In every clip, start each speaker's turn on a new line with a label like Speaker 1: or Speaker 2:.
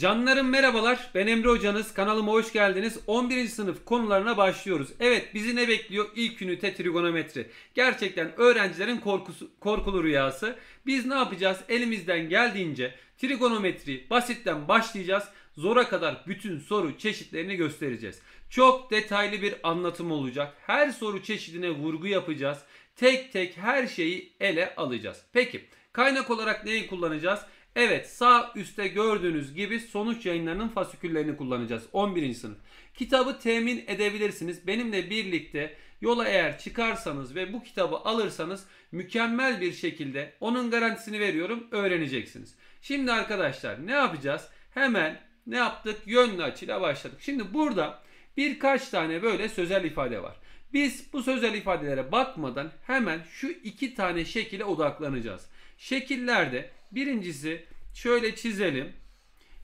Speaker 1: Canlarım merhabalar. Ben Emre Hocanız. Kanalıma hoş geldiniz. 11. sınıf konularına başlıyoruz. Evet bizi ne bekliyor? İlk ünite trigonometri. Gerçekten öğrencilerin korkusu, korkulu rüyası. Biz ne yapacağız? Elimizden geldiğince trigonometri basitten başlayacağız. Zora kadar bütün soru çeşitlerini göstereceğiz. Çok detaylı bir anlatım olacak. Her soru çeşidine vurgu yapacağız. Tek tek her şeyi ele alacağız. Peki kaynak olarak neyi kullanacağız? Evet sağ üstte gördüğünüz gibi sonuç yayınlarının fasiküllerini kullanacağız. 11. sınıf. Kitabı temin edebilirsiniz. Benimle birlikte yola eğer çıkarsanız ve bu kitabı alırsanız mükemmel bir şekilde onun garantisini veriyorum öğreneceksiniz. Şimdi arkadaşlar ne yapacağız? Hemen ne yaptık? Yönlü açıyla başladık. Şimdi burada birkaç tane böyle sözel ifade var. Biz bu sözel ifadelere bakmadan hemen şu iki tane şekile odaklanacağız. Şekillerde birincisi şöyle çizelim.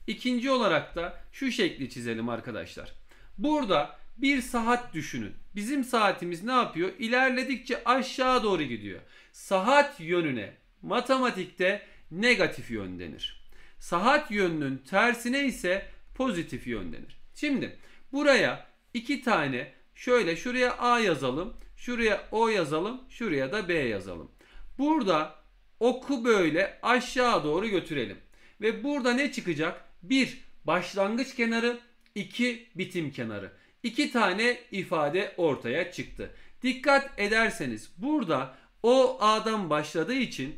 Speaker 1: İkinci olarak da şu şekli çizelim arkadaşlar. Burada bir saat düşünün. Bizim saatimiz ne yapıyor? İlerledikçe aşağı doğru gidiyor. Saat yönüne matematikte negatif yön denir. Saat yönünün tersine ise pozitif yön denir. Şimdi buraya iki tane Şöyle şuraya A yazalım. Şuraya O yazalım. Şuraya da B yazalım. Burada oku böyle aşağı doğru götürelim. Ve burada ne çıkacak? 1 başlangıç kenarı, 2 bitim kenarı. 2 tane ifade ortaya çıktı. Dikkat ederseniz burada o A'dan başladığı için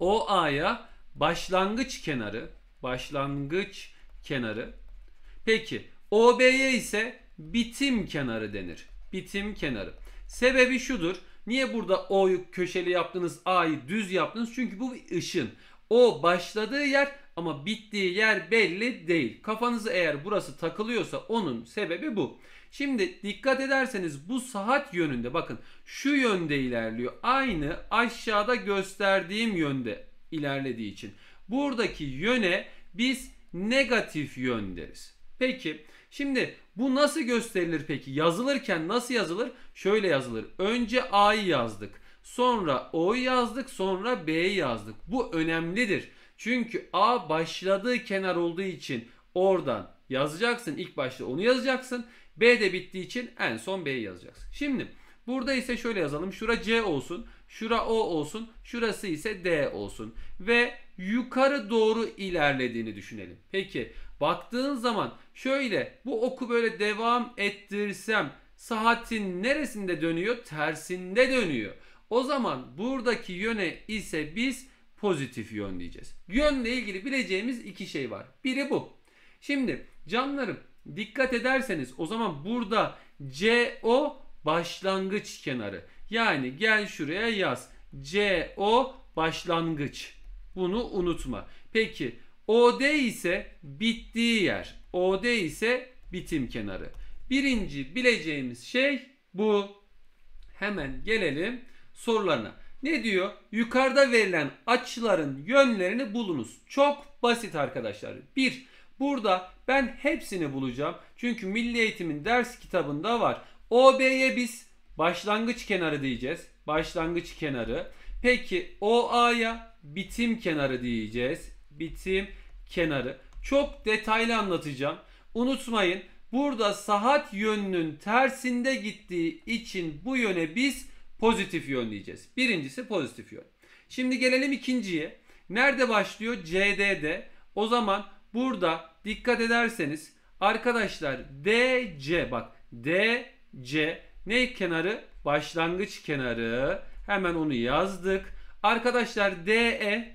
Speaker 1: o A'ya başlangıç kenarı, başlangıç kenarı. Peki O B'ye ise bitim kenarı denir. Bitim kenarı. Sebebi şudur. Niye burada O'yu köşeli yaptınız, A'yı düz yaptınız? Çünkü bu bir ışın. O başladığı yer ama bittiği yer belli değil. Kafanızı eğer burası takılıyorsa onun sebebi bu. Şimdi dikkat ederseniz bu saat yönünde bakın şu yönde ilerliyor. Aynı aşağıda gösterdiğim yönde ilerlediği için. Buradaki yöne biz negatif yön deriz. Peki Şimdi bu nasıl gösterilir peki? Yazılırken nasıl yazılır? Şöyle yazılır. Önce A'yı yazdık. Sonra O'yu yazdık. Sonra B'yi yazdık. Bu önemlidir. Çünkü A başladığı kenar olduğu için oradan yazacaksın. İlk başta onu yazacaksın. B de bittiği için en son B'yi yazacaksın. Şimdi Burada ise şöyle yazalım. Şura C olsun. Şura O olsun. Şurası ise D olsun. Ve yukarı doğru ilerlediğini düşünelim. Peki baktığın zaman şöyle bu oku böyle devam ettirsem saatin neresinde dönüyor? Tersinde dönüyor. O zaman buradaki yöne ise biz pozitif yön diyeceğiz. Yönle ilgili bileceğimiz iki şey var. Biri bu. Şimdi canlarım dikkat ederseniz o zaman burada CO başlangıç kenarı. Yani gel şuraya yaz. CO başlangıç. Bunu unutma. Peki OD ise bittiği yer. OD ise bitim kenarı. Birinci bileceğimiz şey bu. Hemen gelelim sorularına. Ne diyor? Yukarıda verilen açıların yönlerini bulunuz. Çok basit arkadaşlar. Bir, Burada ben hepsini bulacağım. Çünkü Milli Eğitim'in ders kitabında var. OB'ye biz başlangıç kenarı diyeceğiz. Başlangıç kenarı. Peki OA'ya bitim kenarı diyeceğiz. Bitim kenarı. Çok detaylı anlatacağım. Unutmayın burada saat yönünün tersinde gittiği için bu yöne biz pozitif yön diyeceğiz. Birincisi pozitif yön. Şimdi gelelim ikinciye. Nerede başlıyor? CD'de. O zaman burada dikkat ederseniz arkadaşlar DC bak DC C. Ne kenarı? Başlangıç kenarı. Hemen onu yazdık. Arkadaşlar DE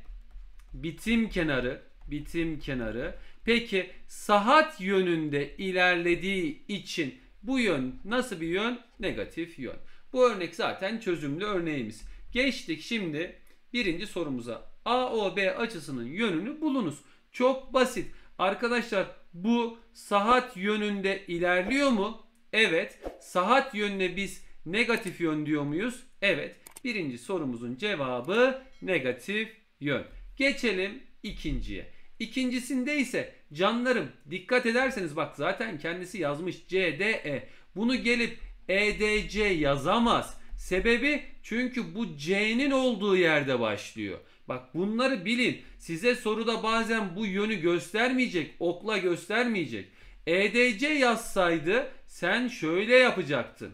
Speaker 1: bitim kenarı. Bitim kenarı. Peki saat yönünde ilerlediği için bu yön nasıl bir yön? Negatif yön. Bu örnek zaten çözümlü örneğimiz. Geçtik şimdi birinci sorumuza. AOB açısının yönünü bulunuz. Çok basit. Arkadaşlar bu saat yönünde ilerliyor mu? Evet. Saat yönüne biz negatif yön diyor muyuz? Evet. Birinci sorumuzun cevabı negatif yön. Geçelim ikinciye. İkincisinde ise canlarım dikkat ederseniz bak zaten kendisi yazmış CDE. Bunu gelip EDC yazamaz. Sebebi çünkü bu C'nin olduğu yerde başlıyor. Bak bunları bilin. Size soruda bazen bu yönü göstermeyecek, okla göstermeyecek. EDC yazsaydı sen şöyle yapacaktın.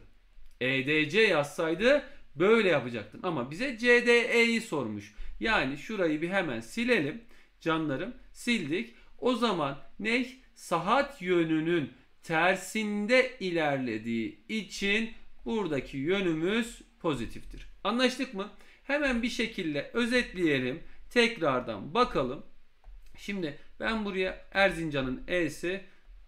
Speaker 1: EDC yazsaydı böyle yapacaktın. Ama bize CDE'yi sormuş. Yani şurayı bir hemen silelim canlarım. Sildik. O zaman ne? Saat yönünün tersinde ilerlediği için buradaki yönümüz pozitiftir. Anlaştık mı? Hemen bir şekilde özetleyelim. Tekrardan bakalım. Şimdi ben buraya Erzincan'ın E'si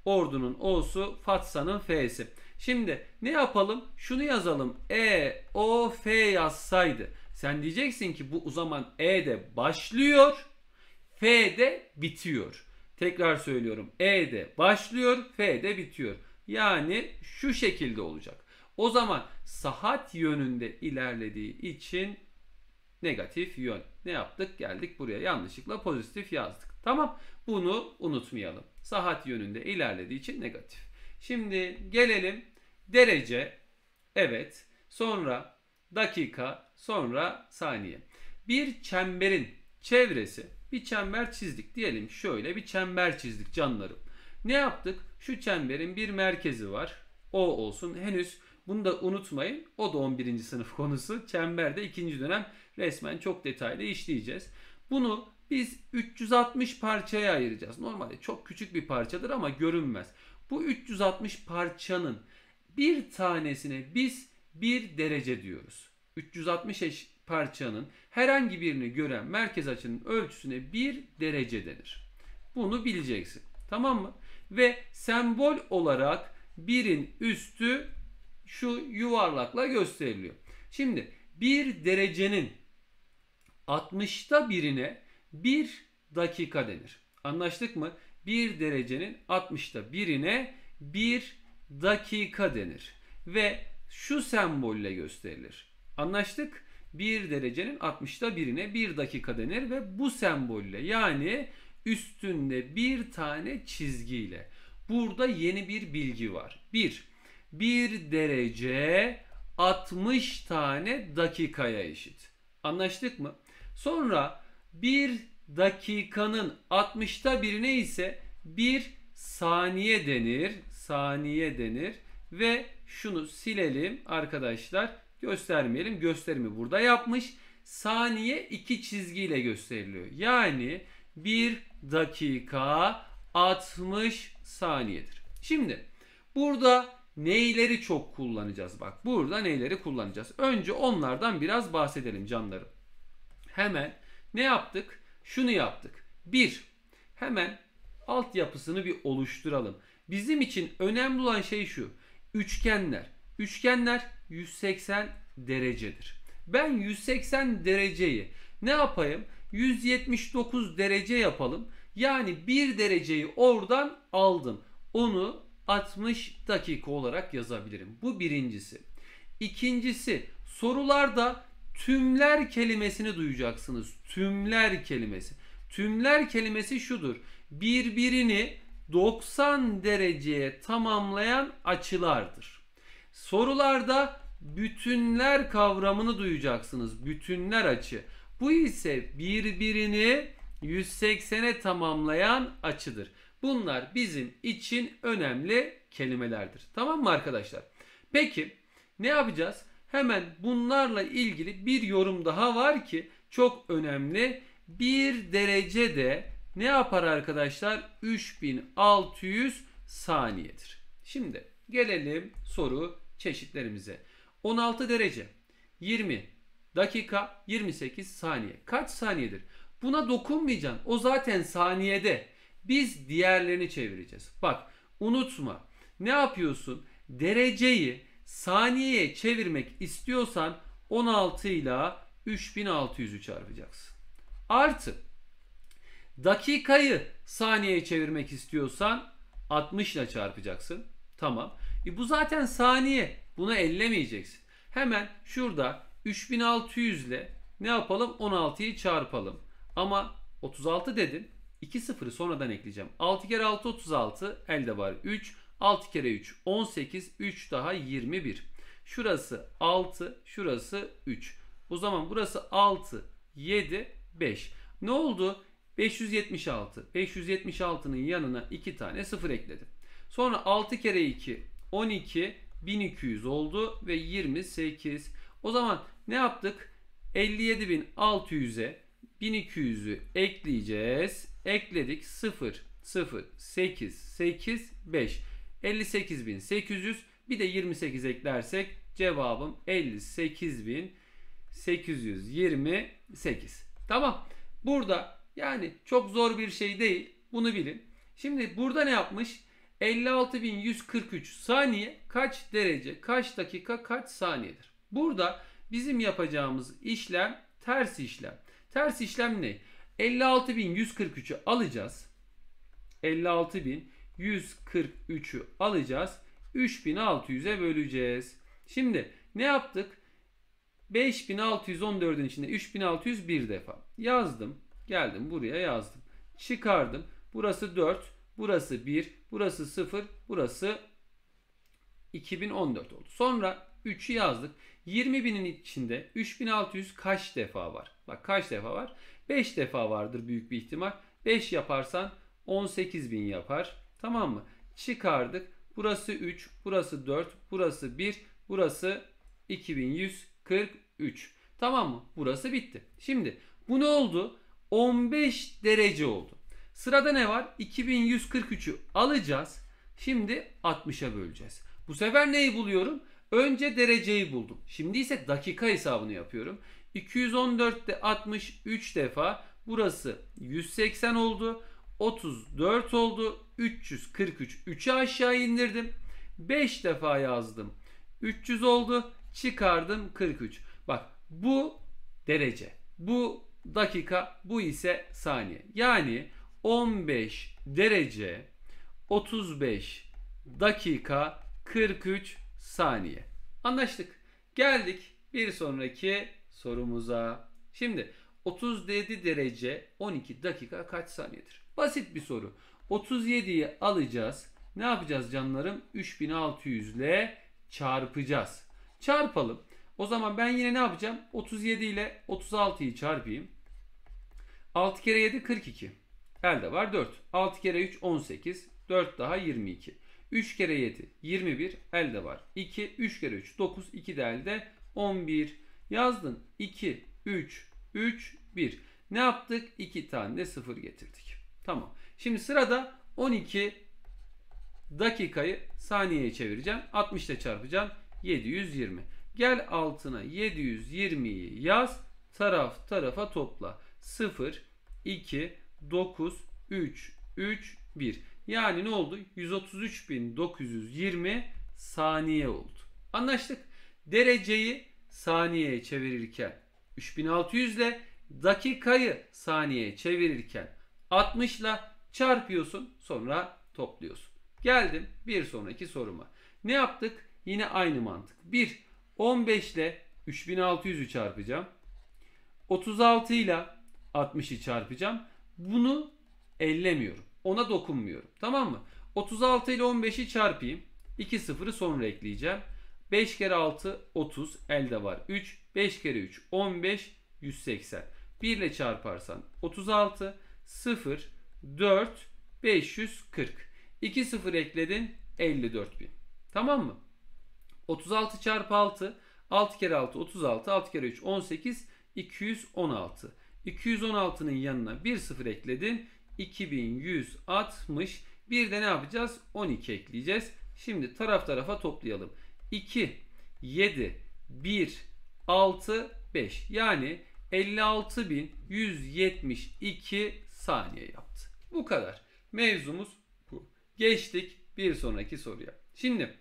Speaker 1: Ordunun O'su, Fatsa'nın F'si. Şimdi ne yapalım? Şunu yazalım. E, O, F yazsaydı. Sen diyeceksin ki bu o zaman E de başlıyor, F de bitiyor. Tekrar söylüyorum. E de başlıyor, F de bitiyor. Yani şu şekilde olacak. O zaman saat yönünde ilerlediği için negatif yön. Ne yaptık? Geldik buraya yanlışlıkla pozitif yazdık. Tamam. Bunu unutmayalım saat yönünde ilerlediği için negatif. Şimdi gelelim derece evet sonra dakika sonra saniye. Bir çemberin çevresi bir çember çizdik diyelim şöyle bir çember çizdik canlarım. Ne yaptık? Şu çemberin bir merkezi var. O olsun. Henüz bunu da unutmayın. O da 11. sınıf konusu. Çemberde ikinci dönem resmen çok detaylı işleyeceğiz. Bunu biz 360 parçaya ayıracağız. Normalde çok küçük bir parçadır ama görünmez. Bu 360 parçanın bir tanesine biz bir derece diyoruz. 360 eş parçanın herhangi birini gören merkez açının ölçüsüne bir derece denir. Bunu bileceksin. Tamam mı? Ve sembol olarak birin üstü şu yuvarlakla gösteriliyor. Şimdi bir derecenin 60'ta birine 1 dakika denir. Anlaştık mı? 1 derecenin 60'ta birine 1 bir dakika denir. Ve şu sembolle gösterilir. Anlaştık? 1 derecenin 60'ta birine 1 bir dakika denir ve bu sembolle yani üstünde bir tane çizgiyle. Burada yeni bir bilgi var. 1. 1 derece 60 tane dakikaya eşit. Anlaştık mı? Sonra bir dakikanın 60'ta birine ise bir saniye denir. Saniye denir. Ve şunu silelim arkadaşlar. Göstermeyelim. Gösterimi burada yapmış. Saniye iki çizgiyle gösteriliyor. Yani bir dakika 60 saniyedir. Şimdi burada neyleri çok kullanacağız? Bak burada neyleri kullanacağız? Önce onlardan biraz bahsedelim canlarım. Hemen ne yaptık? Şunu yaptık. Bir, hemen altyapısını bir oluşturalım. Bizim için önemli olan şey şu. Üçgenler. Üçgenler 180 derecedir. Ben 180 dereceyi ne yapayım? 179 derece yapalım. Yani 1 dereceyi oradan aldım. Onu 60 dakika olarak yazabilirim. Bu birincisi. İkincisi sorularda tümler kelimesini duyacaksınız. Tümler kelimesi. Tümler kelimesi şudur. Birbirini 90 dereceye tamamlayan açılardır. Sorularda bütünler kavramını duyacaksınız. Bütünler açı. Bu ise birbirini 180'e tamamlayan açıdır. Bunlar bizim için önemli kelimelerdir. Tamam mı arkadaşlar? Peki ne yapacağız? Hemen bunlarla ilgili bir yorum daha var ki çok önemli. Bir derece de ne yapar arkadaşlar? 3600 saniyedir. Şimdi gelelim soru çeşitlerimize. 16 derece 20 dakika 28 saniye. Kaç saniyedir? Buna dokunmayacaksın. O zaten saniyede. Biz diğerlerini çevireceğiz. Bak unutma. Ne yapıyorsun? Dereceyi saniyeye çevirmek istiyorsan 16 ile 3600'ü çarpacaksın. Artı dakikayı saniyeye çevirmek istiyorsan 60 ile çarpacaksın. Tamam. E bu zaten saniye. Bunu ellemeyeceksin. Hemen şurada 3600 ile ne yapalım? 16'yı çarpalım. Ama 36 dedim. 2 sıfırı sonradan ekleyeceğim. 6 kere 6 36 elde var 3. 6 kere 3 18 3 daha 21. Şurası 6 şurası 3. O zaman burası 6 7 5. Ne oldu? 576. 576'nın yanına 2 tane 0 ekledim. Sonra 6 kere 2 12 1200 oldu ve 28. O zaman ne yaptık? 57600'e 1200'ü ekleyeceğiz. Ekledik 0 0 8 8 5. 58.800 bir de 28 eklersek cevabım 58.828. Tamam. Burada yani çok zor bir şey değil. Bunu bilin. Şimdi burada ne yapmış? 56.143 saniye kaç derece, kaç dakika, kaç saniyedir? Burada bizim yapacağımız işlem ters işlem. Ters işlem ne? 56.143'ü alacağız. 56.000 143'ü alacağız. 3600'e böleceğiz. Şimdi ne yaptık? 5614'ün içinde 3600 bir defa. Yazdım. Geldim buraya yazdım. Çıkardım. Burası 4, burası 1, burası 0, burası 2014 oldu. Sonra 3'ü yazdık. 20.000'in içinde 3600 kaç defa var? Bak kaç defa var? 5 defa vardır büyük bir ihtimal. 5 yaparsan 18.000 yapar. Tamam mı? Çıkardık. Burası 3, burası 4, burası 1, burası 2143. Tamam mı? Burası bitti. Şimdi bu ne oldu? 15 derece oldu. Sırada ne var? 2143'ü alacağız. Şimdi 60'a böleceğiz. Bu sefer neyi buluyorum? Önce dereceyi buldum. Şimdi ise dakika hesabını yapıyorum. 214'te 63 defa burası 180 oldu. 34 oldu. 343 3'ü aşağı indirdim. 5 defa yazdım. 300 oldu. Çıkardım 43. Bak bu derece. Bu dakika. Bu ise saniye. Yani 15 derece 35 dakika 43 saniye. Anlaştık. Geldik bir sonraki sorumuza. Şimdi 37 derece 12 dakika kaç saniyedir? Basit bir soru. 37'yi alacağız. Ne yapacağız canlarım? 3600 ile çarpacağız. Çarpalım. O zaman ben yine ne yapacağım? 37 ile 36'yı çarpayım. 6 kere 7 42. Elde var 4. 6 kere 3 18. 4 daha 22. 3 kere 7 21. Elde var 2. 3 kere 3 9. 2 de elde 11. Yazdın 2 3 3 1. Ne yaptık? 2 tane de 0 getirdik. Tamam. Şimdi sırada 12 dakikayı saniyeye çevireceğim. 60 ile çarpacağım. 720. Gel altına 720'yi yaz. Taraf tarafa topla. 0, 2, 9, 3, 3, 1. Yani ne oldu? 133.920 saniye oldu. Anlaştık. Dereceyi saniyeye çevirirken 3600 ile dakikayı saniyeye çevirirken 60 ile çarpıyorsun sonra topluyorsun. Geldim bir sonraki soruma. Ne yaptık? Yine aynı mantık. 1. 15 ile 3600'ü çarpacağım. 36 ile 60'ı çarpacağım. Bunu ellemiyorum. Ona dokunmuyorum. Tamam mı? 36 ile 15'i çarpayım. 2 sıfırı sonra ekleyeceğim. 5 kere 6 30 elde var 3. 5 kere 3 15 180. 1 ile çarparsan 36 0, 4, 540. 2 sıfır ekledin 54 bin. Tamam mı? 36 çarpı 6 6 kere 6 36 6 kere 3 18 216. 216'nın yanına 1 sıfır ekledin 2160. Bir de ne yapacağız? 12 ekleyeceğiz. Şimdi taraf tarafa toplayalım. 2 7 1 6 5 yani 56172 saniye yaptı. Bu kadar. Mevzumuz bu. Geçtik bir sonraki soruya. Şimdi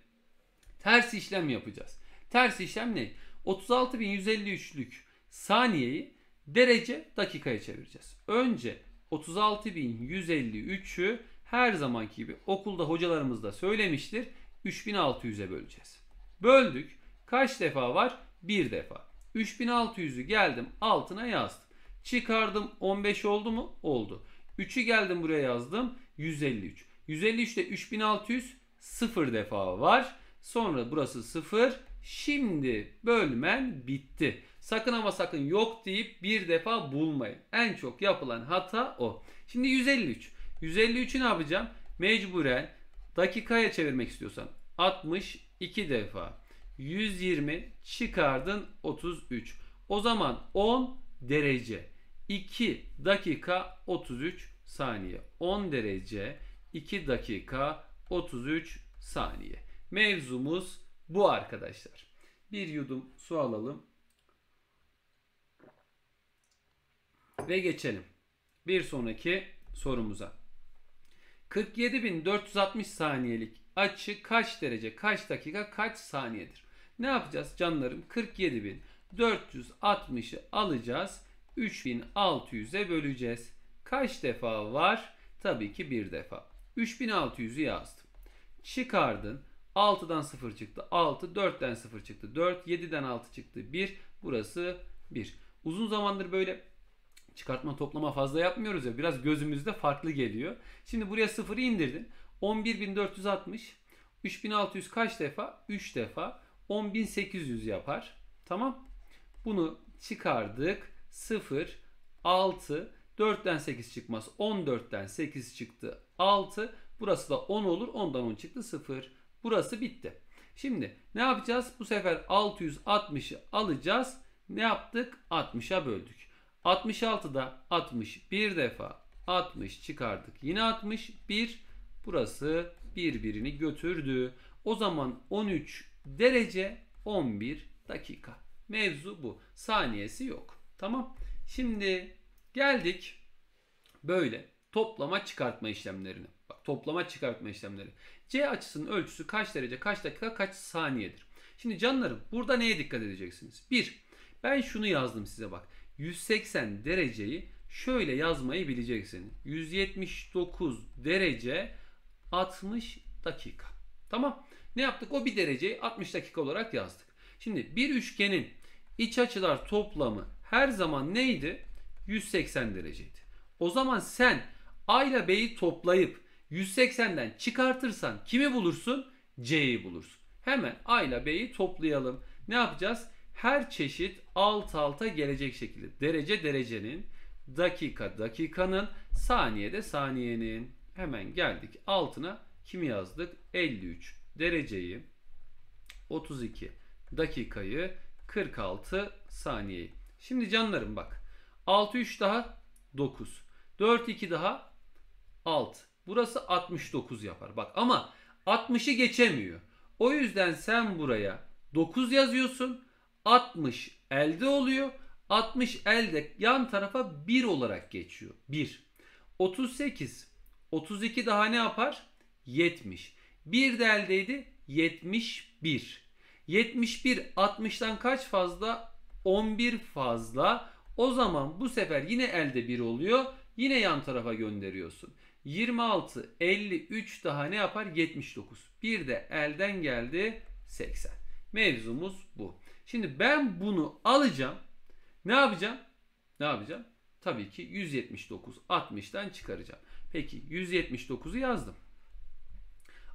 Speaker 1: ters işlem yapacağız. Ters işlem ne? 36.153'lük saniyeyi derece dakikaya çevireceğiz. Önce 36.153'ü her zamanki gibi okulda hocalarımız da söylemiştir. 3600'e böleceğiz. Böldük. Kaç defa var? Bir defa. 3600'ü geldim altına yazdım. Çıkardım 15 oldu mu? Oldu. 3'ü geldim buraya yazdım. 153. 153'te 3600 0 defa var. Sonra burası 0. Şimdi bölmen bitti. Sakın ama sakın yok deyip bir defa bulmayın. En çok yapılan hata o. Şimdi 153. 153'ü ne yapacağım? Mecburen dakikaya çevirmek istiyorsan 62 defa 120 çıkardın 33. O zaman 10 derece. 2 dakika 33 saniye. 10 derece 2 dakika 33 saniye. Mevzumuz bu arkadaşlar. Bir yudum su alalım. Ve geçelim. Bir sonraki sorumuza. 47.460 saniyelik açı kaç derece, kaç dakika, kaç saniyedir? Ne yapacağız canlarım? 47.460'ı alacağız 3600'e böleceğiz. Kaç defa var? Tabii ki bir defa. 3600'ü yazdım. Çıkardın. 6'dan 0 çıktı 6, 4'ten 0 çıktı 4, 7'den 6 çıktı 1. Burası 1. Uzun zamandır böyle çıkartma toplama fazla yapmıyoruz ya biraz gözümüzde farklı geliyor. Şimdi buraya 0'ı indirdin. 11460 3600 kaç defa? 3 defa. 10800 yapar. Tamam. Bunu çıkardık. 0, 6, 4'ten 8 çıkmaz. 14'ten 8 çıktı 6. Burası da 10 olur. 10'dan 10 çıktı 0. Burası bitti. Şimdi ne yapacağız? Bu sefer 660'ı alacağız. Ne yaptık? 60'a böldük. 66'da 61 defa 60 çıkardık. Yine 61. Burası birbirini götürdü. O zaman 13 derece 11 dakika. Mevzu bu. Saniyesi yok. Tamam. Şimdi geldik böyle toplama çıkartma işlemlerine. Bak toplama çıkartma işlemleri. C açısının ölçüsü kaç derece, kaç dakika, kaç saniyedir? Şimdi canlarım burada neye dikkat edeceksiniz? Bir, ben şunu yazdım size bak. 180 dereceyi şöyle yazmayı bileceksin. 179 derece 60 dakika. Tamam. Ne yaptık? O bir dereceyi 60 dakika olarak yazdık. Şimdi bir üçgenin iç açılar toplamı her zaman neydi? 180 dereceydi. O zaman sen A ile B'yi toplayıp 180'den çıkartırsan kimi bulursun? C'yi bulursun. Hemen A ile B'yi toplayalım. Ne yapacağız? Her çeşit alt alta gelecek şekilde derece derecenin, dakika dakikanın, saniye de saniyenin. Hemen geldik altına kimi yazdık? 53 dereceyi, 32 dakikayı, 46 saniyeyi. Şimdi canlarım bak. 6 3 daha 9. 4 2 daha 6. Burası 69 yapar. Bak ama 60'ı geçemiyor. O yüzden sen buraya 9 yazıyorsun. 60 elde oluyor. 60 elde yan tarafa 1 olarak geçiyor. 1. 38. 32 daha ne yapar? 70. 1 de eldeydi. 71. 71 60'tan kaç fazla? 11 fazla. O zaman bu sefer yine elde 1 oluyor. Yine yan tarafa gönderiyorsun. 26, 53 daha ne yapar? 79. Bir de elden geldi 80. Mevzumuz bu. Şimdi ben bunu alacağım. Ne yapacağım? Ne yapacağım? Tabii ki 179 60'tan çıkaracağım. Peki 179'u yazdım.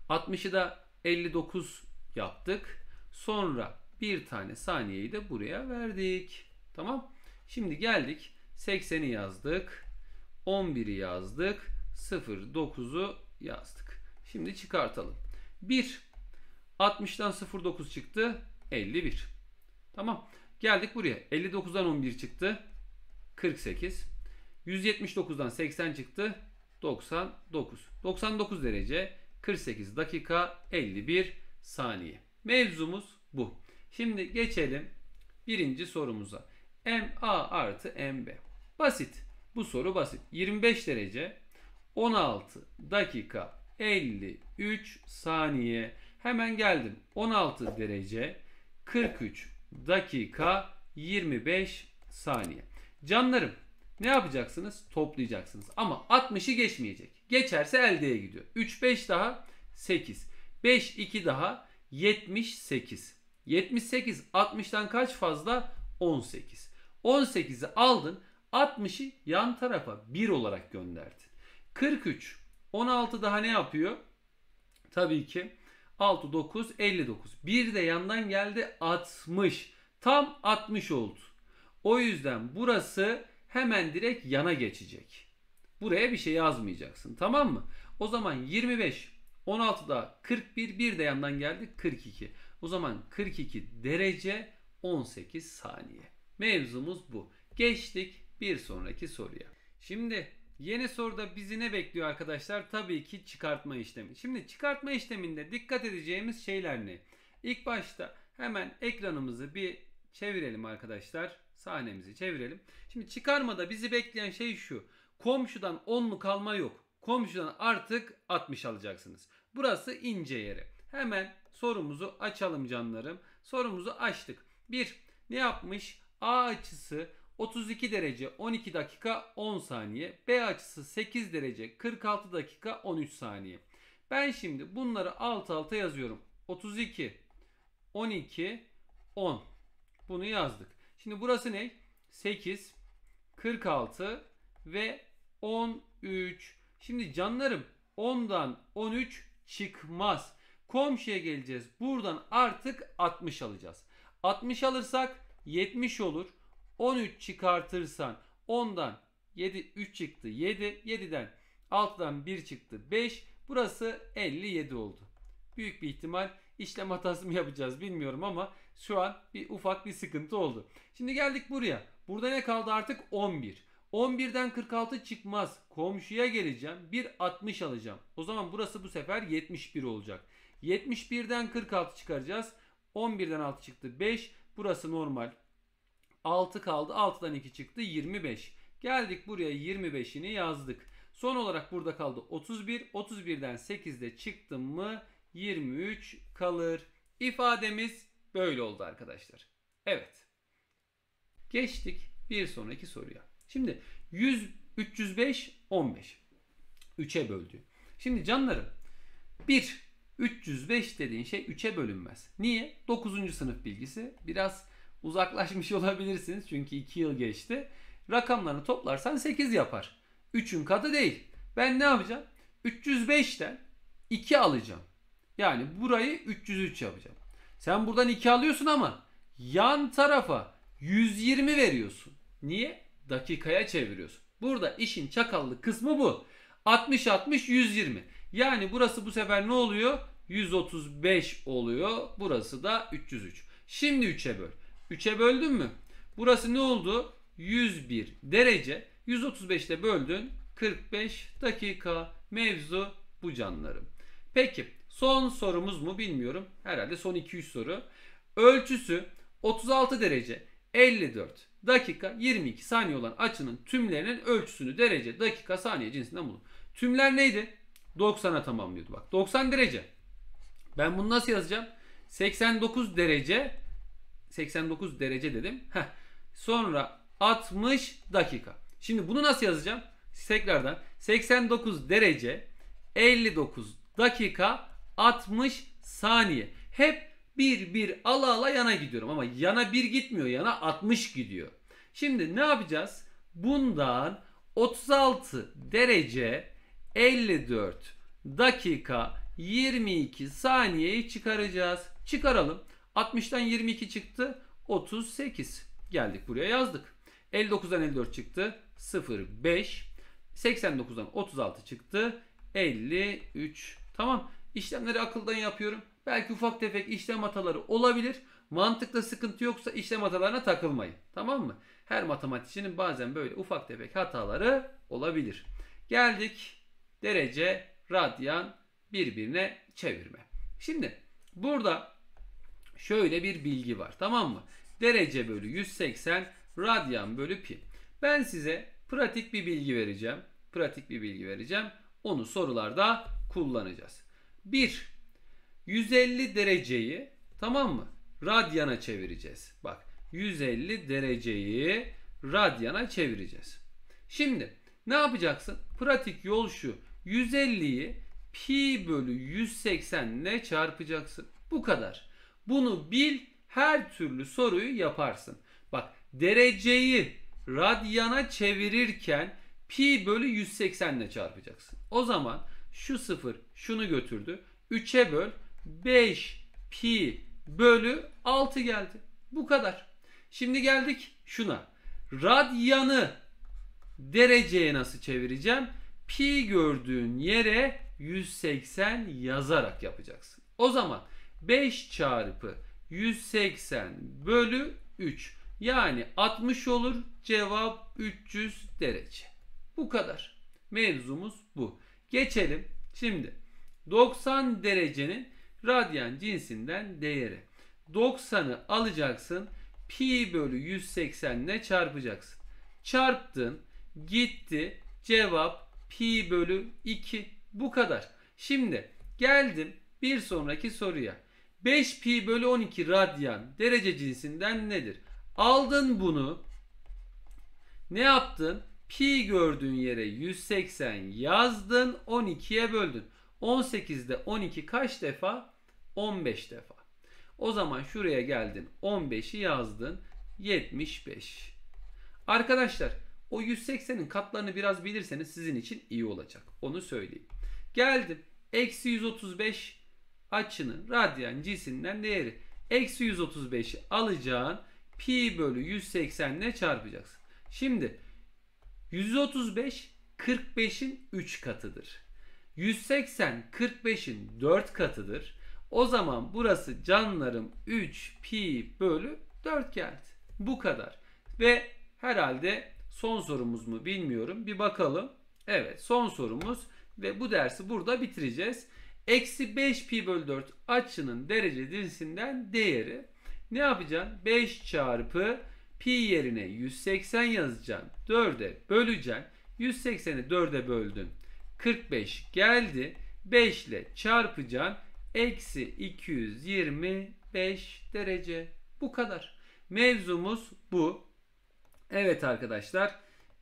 Speaker 1: 60'ı da 59 yaptık. Sonra bir tane saniyeyi de buraya verdik. Tamam. Şimdi geldik. 80'i yazdık. 11'i yazdık. 09'u yazdık. Şimdi çıkartalım. 1. 60'dan 09 çıktı. 51. Tamam. Geldik buraya. 59'dan 11 çıktı. 48. 179'dan 80 çıktı. 99. 99 derece 48 dakika 51 saniye. Mevzumuz bu. Şimdi geçelim birinci sorumuza. MA artı MB. Basit. Bu soru basit. 25 derece 16 dakika 53 saniye. Hemen geldim. 16 derece 43 dakika 25 saniye. Canlarım ne yapacaksınız? Toplayacaksınız. Ama 60'ı geçmeyecek. Geçerse eldeye gidiyor. 3 5 daha 8. 5 2 daha 78. 78 60'tan kaç fazla? 18. 18'i aldın 60'ı yan tarafa 1 olarak gönderdin. 43 16 daha ne yapıyor? Tabii ki 6 9 59. Bir de yandan geldi 60. Tam 60 oldu. O yüzden burası hemen direkt yana geçecek. Buraya bir şey yazmayacaksın. Tamam mı? O zaman 25 16 da 41 bir de yandan geldi 42. O zaman 42 derece 18 saniye. Mevzumuz bu. Geçtik bir sonraki soruya. Şimdi yeni soruda bizi ne bekliyor arkadaşlar? Tabii ki çıkartma işlemi. Şimdi çıkartma işleminde dikkat edeceğimiz şeyler ne? İlk başta hemen ekranımızı bir çevirelim arkadaşlar. Sahnemizi çevirelim. Şimdi çıkarmada bizi bekleyen şey şu. Komşudan 10 mu kalma yok. Komşudan artık 60 alacaksınız. Burası ince yeri. Hemen sorumuzu açalım canlarım. Sorumuzu açtık. 1. Ne yapmış? A açısı 32 derece 12 dakika 10 saniye. B açısı 8 derece 46 dakika 13 saniye. Ben şimdi bunları alt alta yazıyorum. 32, 12, 10. Bunu yazdık. Şimdi burası ne? 8, 46 ve 13. Şimdi canlarım 10'dan 13 çıkmaz. Komşuya geleceğiz. Buradan artık 60 alacağız. 60 alırsak 70 olur. 13 çıkartırsan 10'dan 7 3 çıktı 7. 7'den 6'dan 1 çıktı 5. Burası 57 oldu. Büyük bir ihtimal işlem hatası mı yapacağız bilmiyorum ama şu an bir ufak bir sıkıntı oldu. Şimdi geldik buraya. Burada ne kaldı artık? 11. 11'den 46 çıkmaz. Komşuya geleceğim. 1 60 alacağım. O zaman burası bu sefer 71 olacak. 71'den 46 çıkaracağız. 11'den 6 çıktı 5. Burası normal. 6 kaldı. 6'dan 2 çıktı 25. Geldik buraya 25'ini yazdık. Son olarak burada kaldı 31. 31'den 8'de çıktım mı 23 kalır. İfademiz böyle oldu arkadaşlar. Evet. Geçtik bir sonraki soruya. Şimdi 100, 305, 15. 3'e böldü. Şimdi canlarım 1 305 dediğin şey 3'e bölünmez. Niye? 9. sınıf bilgisi. Biraz uzaklaşmış olabilirsiniz çünkü 2 yıl geçti. Rakamlarını toplarsan 8 yapar. 3'ün katı değil. Ben ne yapacağım? 305'ten 2 alacağım. Yani burayı 303 yapacağım. Sen buradan 2 alıyorsun ama yan tarafa 120 veriyorsun. Niye? Dakikaya çeviriyorsun. Burada işin çakallı kısmı bu. 60 60 120. Yani burası bu sefer ne oluyor? 135 oluyor. Burası da 303. Şimdi 3'e böl. 3'e böldün mü? Burası ne oldu? 101 derece. 135'te böldün. 45 dakika mevzu bu canlarım. Peki son sorumuz mu bilmiyorum. Herhalde son 200 soru. Ölçüsü 36 derece 54 dakika 22 saniye olan açının tümlerinin ölçüsünü derece dakika saniye cinsinden bulun. Tümler neydi? 90'a tamamlıyordu. Bak 90 derece. Ben bunu nasıl yazacağım? 89 derece 89 derece dedim. Heh. Sonra 60 dakika. Şimdi bunu nasıl yazacağım? Tekrardan 89 derece 59 dakika 60 saniye. Hep bir bir ala ala yana gidiyorum ama yana bir gitmiyor yana 60 gidiyor. Şimdi ne yapacağız? Bundan 36 derece 54 dakika 22 saniyeyi çıkaracağız. Çıkaralım. 60'tan 22 çıktı. 38. Geldik buraya yazdık. 59'dan 54 çıktı. 05. 89'dan 36 çıktı. 53. Tamam. İşlemleri akıldan yapıyorum. Belki ufak tefek işlem hataları olabilir. Mantıkta sıkıntı yoksa işlem hatalarına takılmayın. Tamam mı? Her matematikçinin bazen böyle ufak tefek hataları olabilir. Geldik derece, radyan birbirine çevirme. Şimdi burada şöyle bir bilgi var tamam mı? Derece bölü 180 radyan bölü pi. Ben size pratik bir bilgi vereceğim. Pratik bir bilgi vereceğim. Onu sorularda kullanacağız. 1. 150 dereceyi tamam mı? Radyana çevireceğiz. Bak 150 dereceyi radyana çevireceğiz. Şimdi ne yapacaksın? Pratik yol şu. 150'yi pi bölü 180 ile çarpacaksın. Bu kadar. Bunu bil her türlü soruyu yaparsın. Bak dereceyi radyana çevirirken pi bölü 180 ile çarpacaksın. O zaman şu sıfır şunu götürdü. 3'e böl 5 pi bölü 6 geldi. Bu kadar. Şimdi geldik şuna. Radyanı dereceye nasıl çevireceğim? pi gördüğün yere 180 yazarak yapacaksın. O zaman 5 çarpı 180 bölü 3 yani 60 olur cevap 300 derece. Bu kadar. Mevzumuz bu. Geçelim şimdi 90 derecenin radyan cinsinden değeri. 90'ı alacaksın pi bölü 180 ile çarpacaksın. Çarptın gitti cevap pi bölü 2 bu kadar. Şimdi geldim bir sonraki soruya. 5 pi bölü 12 radyan derece cinsinden nedir? Aldın bunu. Ne yaptın? Pi gördüğün yere 180 yazdın. 12'ye böldün. 18'de 12 kaç defa? 15 defa. O zaman şuraya geldin. 15'i yazdın. 75. Arkadaşlar o 180'in katlarını biraz bilirseniz sizin için iyi olacak. Onu söyleyeyim. Geldim. Eksi 135 açının radyan cinsinden değeri. Eksi 135'i alacağın pi bölü 180 ile çarpacaksın. Şimdi 135 45'in 3 katıdır. 180 45'in 4 katıdır. O zaman burası canlarım 3 pi bölü 4 geldi. Bu kadar. Ve herhalde Son sorumuz mu bilmiyorum. Bir bakalım. Evet son sorumuz ve bu dersi burada bitireceğiz. Eksi 5 pi bölü 4 açının derece cinsinden değeri. Ne yapacaksın? 5 çarpı pi yerine 180 yazacaksın. 4'e böleceksin. 180'i 4'e böldün. 45 geldi. 5 ile çarpacaksın. Eksi 225 derece. Bu kadar. Mevzumuz bu. Evet arkadaşlar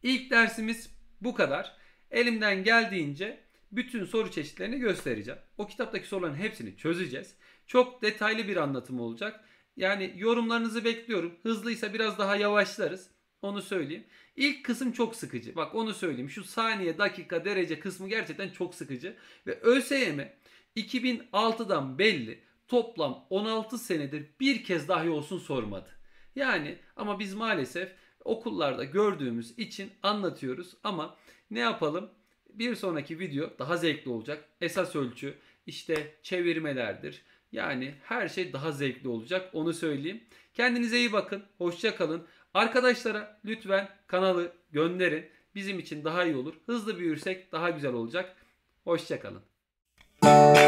Speaker 1: ilk dersimiz bu kadar. Elimden geldiğince bütün soru çeşitlerini göstereceğim. O kitaptaki soruların hepsini çözeceğiz. Çok detaylı bir anlatım olacak. Yani yorumlarınızı bekliyorum. Hızlıysa biraz daha yavaşlarız. Onu söyleyeyim. İlk kısım çok sıkıcı. Bak onu söyleyeyim. Şu saniye, dakika, derece kısmı gerçekten çok sıkıcı. Ve ÖSYM 2006'dan belli toplam 16 senedir bir kez dahi olsun sormadı. Yani ama biz maalesef okullarda gördüğümüz için anlatıyoruz ama ne yapalım? Bir sonraki video daha zevkli olacak. Esas ölçü işte çevirmelerdir. Yani her şey daha zevkli olacak onu söyleyeyim. Kendinize iyi bakın. Hoşça kalın. Arkadaşlara lütfen kanalı gönderin. Bizim için daha iyi olur. Hızlı büyürsek daha güzel olacak. Hoşça kalın.